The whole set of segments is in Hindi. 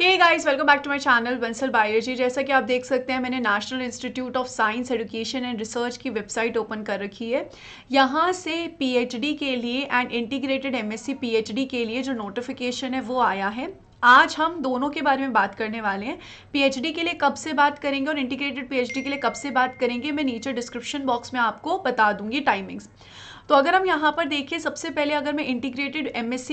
hey guys welcome back to my channel Bansal biology जैसा कि आप देख सकते हैं मैंने national institute of science education and research की वेबसाइट ओपन कर रखी है यहाँ से पीएचडी के लिए एंड इंटीग्रेटेड एमएससी पीएचडी के लिए जो नोटिफिकेशन है वो आया है आज हम दोनों के बारे में बात करने वाले हैं पीएचडी के लिए कब से बात करेंगे और इंटीग्रेटेड पीएचडी के लिए कब से बात करेंगे मैं नीचे डिस्क्रिप्शन बॉक्स में आपको बता दूंगी टाइमिंग्स तो अगर हम यहाँ पर देखिए सबसे पहले अगर मैं इंटीग्रेटेड एम एस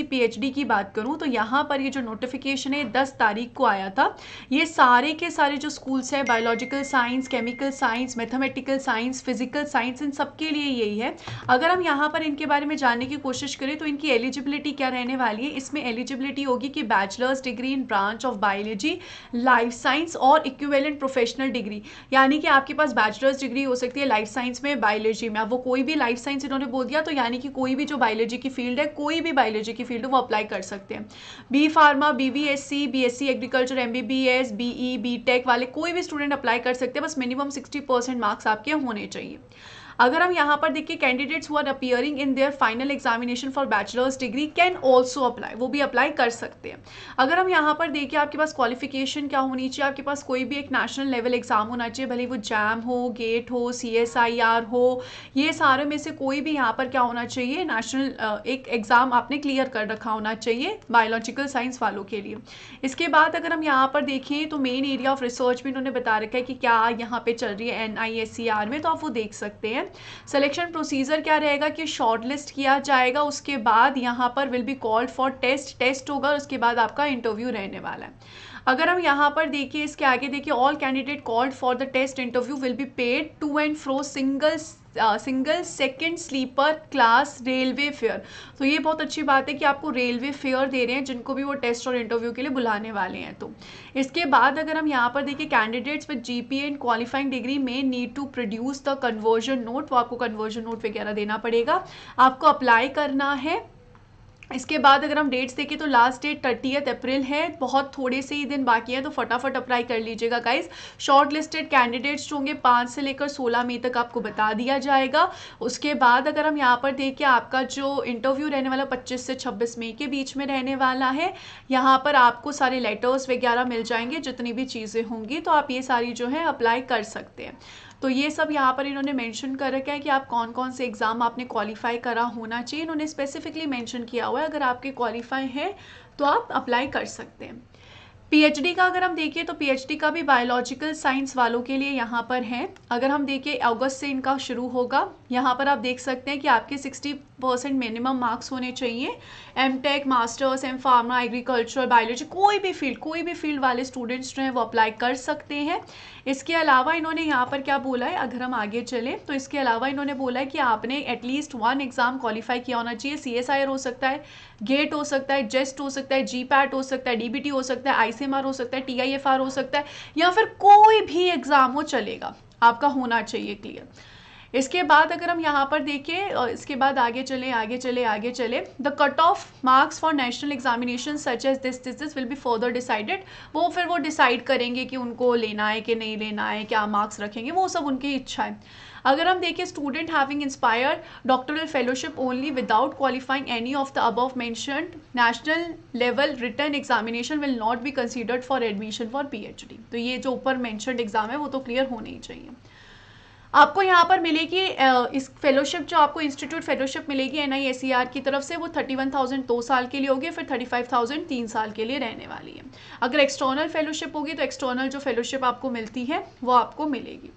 की बात करूँ तो यहाँ पर ये जो नोटिफिकेशन है दस तारीख को आया था ये सारे के सारे जो स्कूल्स हैं biological science chemical science mathematical science physical science इन सबके लिए यही है अगर हम यहाँ पर इनके बारे में जानने की कोशिश करें तो इनकी एलिजिबिलिटी क्या रहने वाली है इसमें एलिजिबिलिटी होगी कि bachelor's degree in branch of biology life science और इक्विवेलेंट प्रोफेशनल डिग्री यानी कि आपके पास बैचलर्स डिग्री हो सकती है लाइफ साइंस में बायोलॉजी में वो कोई भी लाइफ साइंस इन्होंने हो दिया तो यानी कि कोई भी जो बायोलॉजी की फील्ड है कोई भी बायोलॉजी की फील्ड है वो अप्लाई कर सकते हैं B pharma B B S C B S C agriculture M B B S B E B tech वाले कोई भी स्टूडेंट अप्लाई कर सकते हैं बस मिनिमम सिक्सटी परसेंट मार्क्स आपके होने चाहिए अगर हम यहाँ पर देखिए candidates who are appearing in their final examination for bachelor's degree can also apply वो भी अप्लाई कर सकते हैं अगर हम यहाँ पर देखिए आपके पास क्वालिफिकेशन क्या होनी चाहिए आपके पास कोई भी एक नेशनल लेवल एग्जाम होना चाहिए भले वो जैम हो गेट हो सी एस आई आर हो ये सारे में से कोई भी यहाँ पर क्या होना चाहिए नेशनल एक एग्ज़ाम आपने क्लियर कर रखा होना चाहिए बायोलॉजिकल साइंस वालों के लिए इसके बाद अगर हम यहाँ पर देखें तो मेन एरिया ऑफ रिसर्च भी इन्होंने बता रखा है कि क्या यहाँ पे चल रही है N I S C R में तो आप वो देख सकते हैं है सिलेक्शन प्रोसीजर क्या रहेगा कि शॉर्टलिस्ट किया जाएगा उसके बाद यहाँ पर will be called for test test होगा उसके बाद आपका इंटरव्यू रहने वाला है अगर हम यहाँ पर देखिए इसके आगे देखिए all candidate called for the test interview will be paid to and fro single single second sleeper class railway fare तो ये बहुत अच्छी बात है कि आपको रेलवे फेयर दे रहे हैं जिनको भी वो टेस्ट और इंटरव्यू के लिए बुलाने वाले हैं तो इसके बाद अगर हम यहाँ पर देखिए candidates with G P and qualifying degree में need to produce the conversion note वो आपको कन्वर्जन नोट वगैरह देना पड़ेगा आपको अप्लाई करना है इसके बाद अगर हम डेट्स देखें तो लास्ट डेट थर्टीथ अप्रैल है बहुत थोड़े से ही दिन बाकी हैं तो फटाफट अप्लाई कर लीजिएगा गाइज शॉर्ट लिस्टेड कैंडिडेट्स जो होंगे पाँच से लेकर सोलह मई तक आपको बता दिया जाएगा उसके बाद अगर हम यहाँ पर देखें आपका जो इंटरव्यू रहने वाला पच्चीस से छब्बीस मई के बीच में रहने वाला है यहाँ पर आपको सारे लेटर्स वगैरह मिल जाएंगे जितनी भी चीज़ें होंगी तो आप ये सारी जो है अप्लाई कर सकते हैं तो ये सब यहाँ पर इन्होंने मेंशन कर रखा है कि आप कौन कौन से एग्ज़ाम आपने क्वालिफाई करा होना चाहिए इन्होंने स्पेसिफिकली मेंशन किया हुआ है अगर आपके क्वालिफाई हैं तो आप अप्लाई कर सकते हैं पीएचडी का अगर हम देखिए तो पीएचडी का भी बायोलॉजिकल साइंस वालों के लिए यहाँ पर है अगर हम देखिए अगस्त से इनका शुरू होगा यहाँ पर आप देख सकते हैं कि आपके 60 परसेंट मिनिमम मार्क्स होने चाहिए M tech masters M pharma agriculture biology कोई भी फील्ड कोई भी फील्ड वाले स्टूडेंट्स जो हैं वो अप्लाई कर सकते हैं इसके अलावा इन्होंने यहाँ पर क्या बोला है अगर हम आगे चलें तो इसके अलावा इन्होंने बोला है कि आपने एटलीस्ट वन एग्ज़ाम क्वालिफाई किया होना चाहिए सी हो सकता है गेट e हो सकता है जेस्ट e हो सकता है जी हो सकता है डी हो सकता है आई आर हो सकता है टी हो सकता है या फिर कोई भी एग्ज़ाम हो चलेगा आपका होना चाहिए क्लियर इसके बाद अगर हम यहाँ पर देखें इसके बाद आगे चले आगे चले आगे चले the cut off marks for national examination such as this this this will be further decided वो फिर वो डिसाइड करेंगे कि उनको लेना है कि नहीं लेना है क्या मार्क्स रखेंगे वो सब उनकी इच्छा है अगर हम देखें student having inspire doctoral fellowship only without qualifying any of the above mention national level written examination will not be considered for admission for P तो ये जो ऊपर मैंशनड एग्जाम है वो तो क्लियर होने ही चाहिए आपको यहाँ पर मिलेगी इस फेलोशिप जो आपको इंस्टीट्यूट फेलोशिप मिलेगी एन आई एस की तरफ से वो थर्टी वन थाउजेंड दो साल के लिए होगी फिर थर्टी फाइव थाउजेंड तीन साल के लिए रहने वाली है अगर एक्सटर्नल फेलोशिप होगी तो एक्सटर्नल जो फेलोशिप आपको मिलती है वो आपको मिलेगी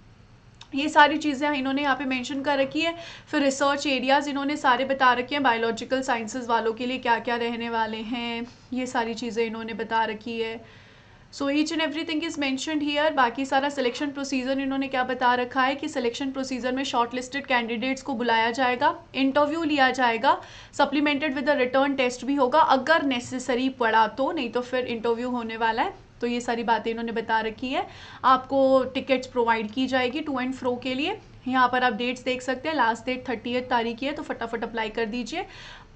ये सारी चीज़ें इन्होंने यहाँ पे मेंशन कर रखी है फिर रिसर्च एरियाज़ इन्होंने सारे बता रखे हैं बायोलॉजिकल साइंसेज वालों के लिए क्या क्या रहने वाले हैं ये सारी चीज़ें इन्होंने बता रखी है so each and everything is mentioned here बाकी सारा सिलेक्शन प्रोसीजर इन्होंने क्या बता रखा है कि सिलेक्शन प्रोसीजर में शॉर्ट लिस्टेड कैंडिडेट्स को बुलाया जाएगा इंटरव्यू लिया जाएगा supplemented with a written test भी होगा अगर नेसेसरी पड़ा तो नहीं तो फिर इंटरव्यू होने वाला है तो ये सारी बातें इन्होंने बता रखी है आपको टिकट्स प्रोवाइड की जाएगी टू एंड फ्रो के लिए यहाँ पर आप डेट्स देख सकते हैं लास्ट डेट थर्टी तारीख की है तो फटाफट अप्लाई कर दीजिए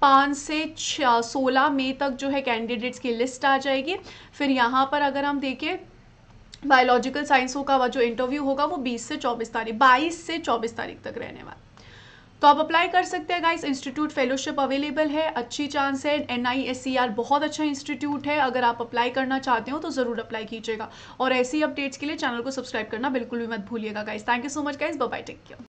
पाँच से छ सोलह मई तक जो है कैंडिडेट्स की लिस्ट आ जाएगी फिर यहाँ पर अगर हम देखें बायोलॉजिकल साइंसों का जो इंटरव्यू होगा वो 20 से 24 तारीख 22 से 24 तारीख तक रहने वाला तो आप अप्लाई कर सकते हैं गाइस इंस्टीट्यूट फेलोशिप अवेलेबल है अच्छी चांस है एन e बहुत अच्छा इंस्टीट्यूट है अगर आप अप्लाई करना चाहते हो तो ज़रूर अप्लाई कीजिएगा और ऐसी अपडेट्स के लिए चैनल को सब्सक्राइब करना बिल्कुल भी मत भूलिएगा guys thank you so much guys bye take care